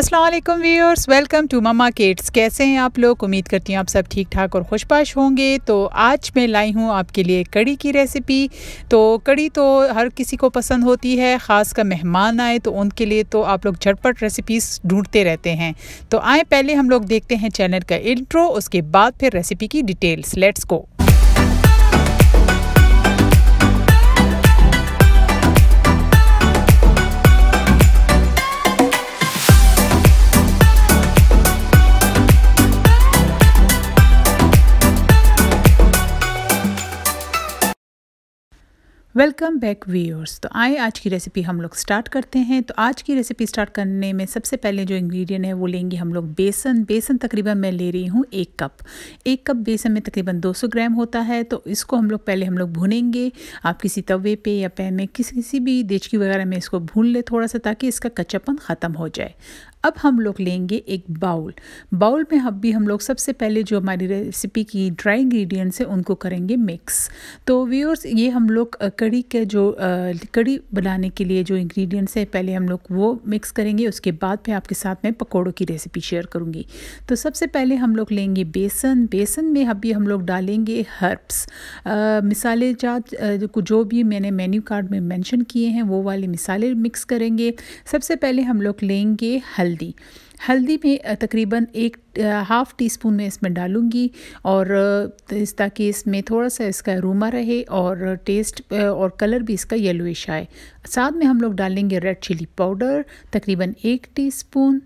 Aslam viewers welcome to Mama Kids कैसे हैं आप लोग उम्मीद करती हूँ आप सब ठीक ठाक और खुशपाश होंगे तो आज मैं लाई हूँ आपके लिए कड़ी की रेसिपी तो कड़ी तो हर किसी को पसंद होती है ख़ास कर मेहमान आए तो उनके लिए तो आप लोग झटपट रेसिपीज़ ढूंढते रहते हैं तो आए पहले हम लोग देखते हैं चैनल का इंट्रो उसके बाद फिर रेसिपी की डिटेल्स लेट्स को वेलकम बैक व्यूअर्स तो आए आज की रेसिपी हम लोग स्टार्ट करते हैं तो आज की रेसिपी स्टार्ट करने में सबसे पहले जो इंग्रेडिएंट है वो लेंगे हम लोग बेसन बेसन तकरीबन मैं ले रही हूँ एक कप एक कप बेसन में तकरीबन 200 ग्राम होता है तो इसको हम लोग पहले हम लोग भुनेंगे आप किसी तवे पे या पैन में किसी किसी भी देचकी वगैरह में इसको भून ले थोड़ा सा ताकि इसका कच्चापन ख़त्म हो जाए अब हम लोग लेंगे एक बाउल बाउल में हम भी हम लोग सबसे पहले जो हमारी रेसिपी की ड्राई इंग्रेडिएंट्स हैं उनको करेंगे मिक्स तो व्यूअर्स ये हम लोग कड़ी के जो कड़ी बनाने के लिए जो इंग्रेडिएंट्स हैं पहले हम लोग वो मिक्स करेंगे उसके बाद फिर आपके साथ में पकौड़ों की रेसिपी शेयर करूँगी तो सबसे पहले हम लोग लेंगे बेसन बेसन में अभी हम लोग डालेंगे हर्ब्स मिसाले जात जो भी मैंने मेन्यू कार्ड में मैंशन किए हैं वो वाले मिसाले मिक्स करेंगे सबसे पहले हम लोग लेंगे हल हल्दी हल्दी में तकरीबन एक हाफ़ टी स्पून में इसमें डालूंगी और इस ताकि इसमें थोड़ा सा इसका रूमा रहे और टेस्ट और कलर भी इसका येलोइश आए साथ में हम लोग डालेंगे रेड चिली पाउडर तकरीबन एक टीस्पून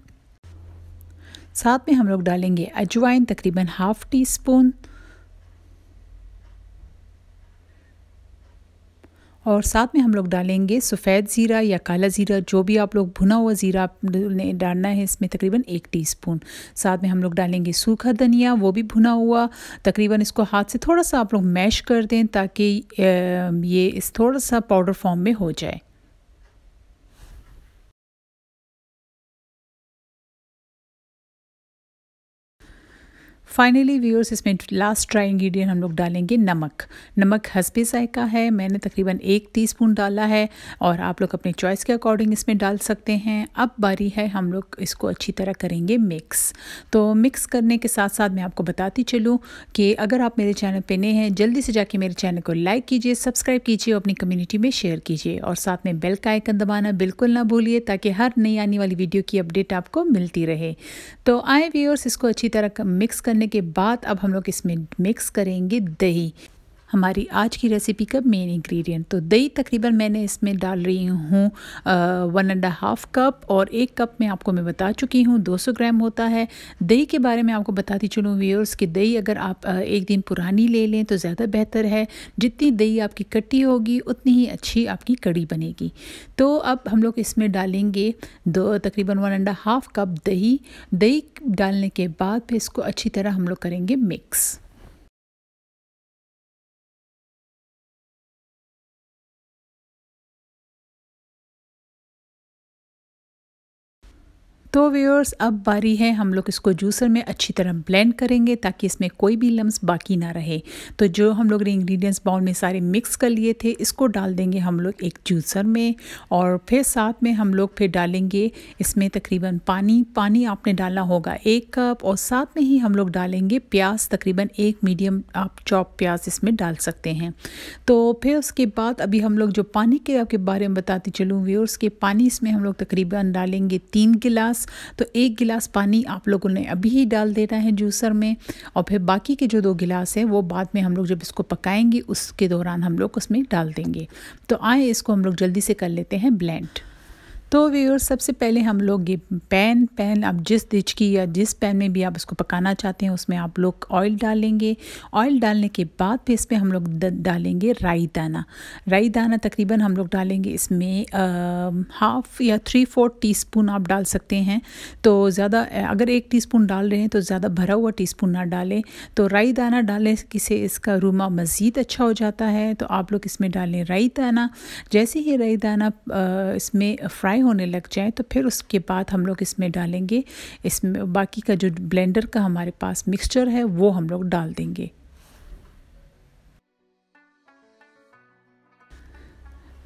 साथ में हम लोग डालेंगे अजवाइन तकरीबन हाफ़ टी स्पून और साथ में हम लोग डालेंगे सफ़ेद ज़ीरा या काला ज़ीरा जो भी आप लोग भुना हुआ ज़ीरा डालना है इसमें तकरीबन एक टीस्पून साथ में हम लोग डालेंगे सूखा धनिया वो भी भुना हुआ तकरीबन इसको हाथ से थोड़ा सा आप लोग मैश कर दें ताकि ये इस थोड़ा सा पाउडर फॉर्म में हो जाए फाइनली व्यूअर्स इसमें लास्ट ड्राई इंग्रेडिएंट हम लोग डालेंगे नमक नमक हसबे जायका है मैंने तकरीबन एक टीस्पून डाला है और आप लोग अपने चॉइस के अकॉर्डिंग इसमें डाल सकते हैं अब बारी है हम लोग इसको अच्छी तरह करेंगे मिक्स तो मिक्स करने के साथ साथ मैं आपको बताती चलूँ कि अगर आप मेरे चैनल पर नए हैं जल्दी से जाके मेरे चैनल को लाइक कीजिए सब्सक्राइब कीजिए और अपनी कम्यूनिटी में शेयर कीजिए और साथ में बेल का आइकन दबाना बिल्कुल ना भूलिए ताकि हर नई आने वाली वीडियो की अपडेट आपको मिलती रहे तो आए व्यूअर्स इसको अच्छी तरह मिक्स करने करने के बाद अब हम लोग इसमें मिक्स करेंगे दही हमारी आज की रेसिपी का मेन इंग्रेडिएंट तो दही तकरीबन मैंने इसमें डाल रही हूँ वन एंड हाफ़ कप और एक कप में आपको मैं बता चुकी हूँ 200 ग्राम होता है दही के बारे में आपको बताती चलूँ व्यूअर्स कि दही अगर आप एक दिन पुरानी ले लें तो ज़्यादा बेहतर है जितनी दही आपकी कट्टी होगी उतनी ही अच्छी आपकी कड़ी बनेगी तो अब हम लोग इसमें डालेंगे दो तकरीबन वन एंड हाफ़ कप दही दही डालने के बाद फिर इसको अच्छी तरह हम लोग करेंगे मिक्स तो व्यूअर्स अब बारी है हम लोग इसको जूसर में अच्छी तरह ब्लेंड करेंगे ताकि इसमें कोई भी लम्स बाकी ना रहे तो जो हम लोग ने इंग्रेडिएंट्स बाउल में सारे मिक्स कर लिए थे इसको डाल देंगे हम लोग एक जूसर में और फिर साथ में हम लोग फिर डालेंगे इसमें तकरीबन पानी पानी आपने डालना होगा एक कप और साथ में ही हम लोग डालेंगे प्याज तकरीबन एक मीडियम आप चॉप प्याज इसमें डाल सकते हैं तो फिर उसके बाद अभी हम लोग जो पानी के आपके बारे में बताते चलूँ व्यूअर्स के पानी इसमें हम लोग तकरीबन डालेंगे तीन गिलास तो एक गिलास पानी आप लोगों ने अभी ही डाल देना है जूसर में और फिर बाकी के जो दो गिलास हैं वो बाद में हम लोग जब इसको पकाएंगे उसके दौरान हम लोग उसमें डाल देंगे तो आए इसको हम लोग जल्दी से कर लेते हैं ब्लेंड तो व्यूअर सबसे पहले हम लोग ये पैन पैन आप जिस डिच की या जिस पैन में भी आप उसको पकाना चाहते हैं उसमें आप लोग ऑयल डालेंगे ऑयल डालने के बाद फिर इसमें हम लोग डालेंगे राई दाना राई दाना तकरीबन हम लोग डालेंगे इसमें हाफ़ या थ्री फोर स्पून आप डाल सकते हैं तो ज़्यादा अगर एक स्पून डाल रहे हैं तो ज़्यादा भरा हुआ स्पून ना डालें तो राई दाना डालने से इसका रूमा मज़ीद अच्छा हो जाता है तो आप लोग इसमें डालें राई दाना जैसे ही राई दाना इसमें फ्राई होने लग जाए तो फिर उसके बाद हम लोग इसमें डालेंगे इसमें बाकी का जो ब्लेंडर का हमारे पास मिक्सचर है वो हम लोग डाल देंगे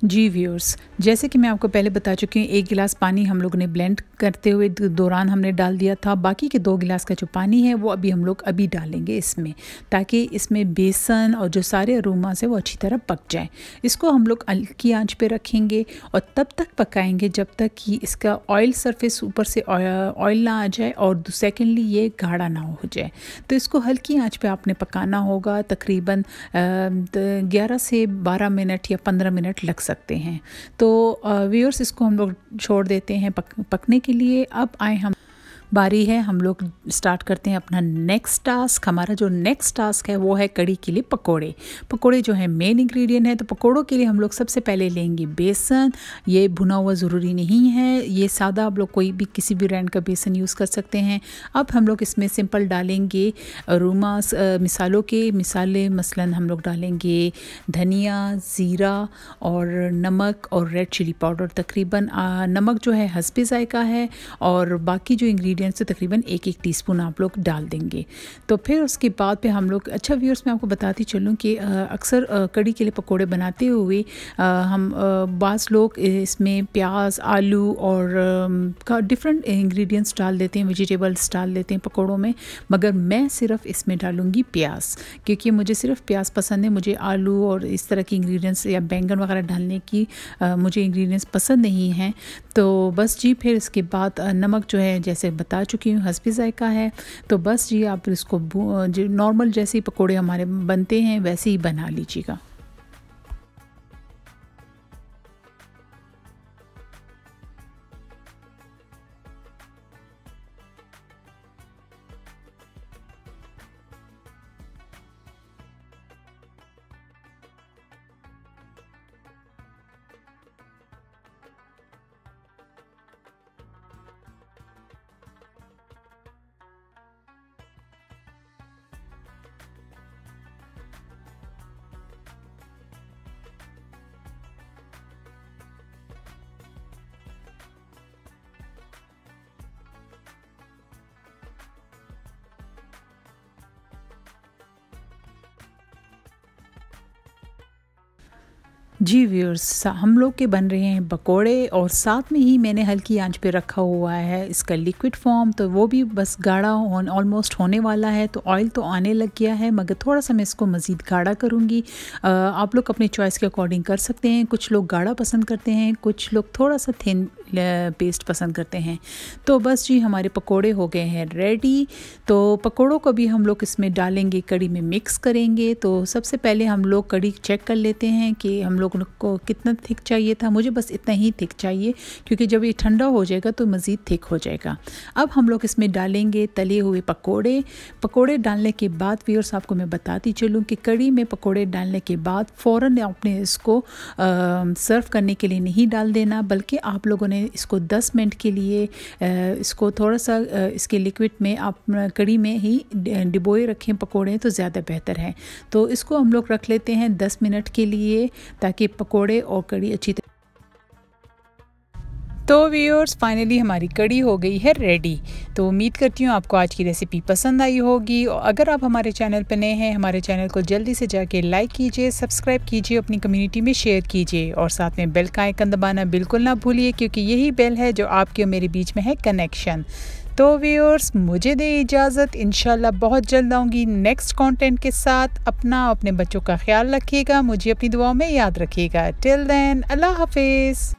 जी व्यूअर्स जैसे कि मैं आपको पहले बता चुकी हूँ एक गिलास पानी हम लोग ने ब्लेंड करते हुए दौरान हमने डाल दिया था बाकी के दो गिलास का जो पानी है वो अभी हम लोग अभी डालेंगे इसमें ताकि इसमें बेसन और जो सारे अरोमा से वो अच्छी तरह पक जाए इसको हम लोग हल्की आंच पे रखेंगे और तब तक पकाएंगे जब तक कि इसका ऑयल सरफेस ऊपर से ऑयल ना आ जाए और सेकेंडली ये गाढ़ा ना हो जाए तो इसको हल्की आँच पर आपने पकाना होगा तकरीबन ग्यारह से बारह मिनट या पंद्रह मिनट लग सकते हैं तो व्यूअर्स इसको हम लोग छोड़ देते हैं पक, पकने के लिए अब आए हम बारी है हम लोग स्टार्ट करते हैं अपना नेक्स्ट टास्क हमारा जो नेक्स्ट टास्क है वो है कड़ी के लिए पकोड़े पकोड़े जो है मेन इंग्रेडिएंट है तो पकोड़ों के लिए हम लोग सबसे पहले लेंगे बेसन ये भुना हुआ ज़रूरी नहीं है ये सादा आप लोग कोई भी किसी भी ब्रांड का बेसन यूज़ कर सकते हैं अब हम लोग इसमें सिंपल डालेंगे रूमा मिसालों के मिसाले मसलन हम लोग डालेंगे धनिया ज़ीरा और नमक और रेड चिली पाउडर तकरीबन नमक जो है हंसपे जायका है और बाकी जो इंग्रीडियंट इंग्रेडिएंट से तकरीबन एक एक टीस्पून आप लोग डाल देंगे तो फिर उसके बाद पे हम लोग अच्छा व्यूअर्स मैं आपको बताती चलूँ कि अक्सर कड़ी के लिए पकोड़े बनाते हुए हम बास लोग इसमें प्याज आलू और डिफरेंट इंग्रेडिएंट्स डाल देते हैं वेजिटेबल्स डाल देते हैं पकौड़ों में मगर मैं सिर्फ इसमें डालूँगी प्याज क्योंकि मुझे सिर्फ प्याज पसंद है मुझे आलू और इस तरह के इंग्रीडियंट्स या बैंगन वगैरह डालने की मुझे इंग्रीडियंट्स पसंद नहीं हैं तो बस जी फिर इसके बाद नमक जो है जैसे बता चुकी हूँ हंसपी जायका है तो बस जी आप इसको नॉर्मल जैसे ही पकौड़े हमारे बनते हैं वैसे ही बना लीजिएगा जी व्यूअर्स हम लोग के बन रहे हैं पकौड़े और साथ में ही मैंने हल्की आंच पे रखा हुआ है इसका लिक्विड फॉर्म तो वो भी बस गाढ़ा हो ऑलमोस्ट होने वाला है तो ऑयल तो आने लग गया है मगर थोड़ा सा मैं इसको मज़ीद गाढ़ा करूँगी आप लोग अपने चॉइस के अकॉर्डिंग कर सकते हैं कुछ लोग गाढ़ा पसंद करते हैं कुछ लोग थोड़ा सा थिन पेस्ट पसंद करते हैं तो बस जी हमारे पकोड़े हो गए हैं रेडी तो पकोड़ों को भी हम लोग इसमें डालेंगे कड़ी में मिक्स करेंगे तो सबसे पहले हम लोग कड़ी चेक कर लेते हैं कि हम लोग लोगों को कितना थिक चाहिए था मुझे बस इतना ही थिक चाहिए क्योंकि जब ये ठंडा हो जाएगा तो मज़ीद थिक हो जाएगा अब हम लोग इसमें डालेंगे तले हुए पकोड़े पकोड़े डालने के बाद व्यूअर्स को मैं बताती चलूँ कि कड़ी में पकोड़े डालने के बाद फ़ौर आपने इसको सर्व करने के लिए नहीं डाल देना बल्कि आप लोगों ने इसको दस मिनट के लिए इसको थोड़ा सा इसके लिक्विड में आप कड़ी में ही डिबोए रखें पकोड़े तो ज़्यादा बेहतर है तो इसको हम लोग रख लेते हैं दस मिनट के लिए ताकि ताकि पकोड़े और कड़ी अच्छी तरह तो व्यूअर्स फाइनली हमारी कड़ी हो गई है रेडी तो उम्मीद करती हूँ आपको आज की रेसिपी पसंद आई होगी और अगर आप हमारे चैनल पर नए हैं हमारे चैनल को जल्दी से जाके लाइक कीजिए सब्सक्राइब कीजिए अपनी कम्युनिटी में शेयर कीजिए और साथ में बेल का आइकन दबाना बिल्कुल ना भूलिए क्योंकि यही बेल है जो आपके और मेरे बीच में है कनेक्शन तो व्यूअर्स मुझे दे इजाज़त इन बहुत जल्द आऊँगी नेक्स्ट कंटेंट के साथ अपना अपने बच्चों का ख्याल रखिएगा मुझे अपनी दुआओं में याद रखिएगा टिल देन अल्लाह हाफिज़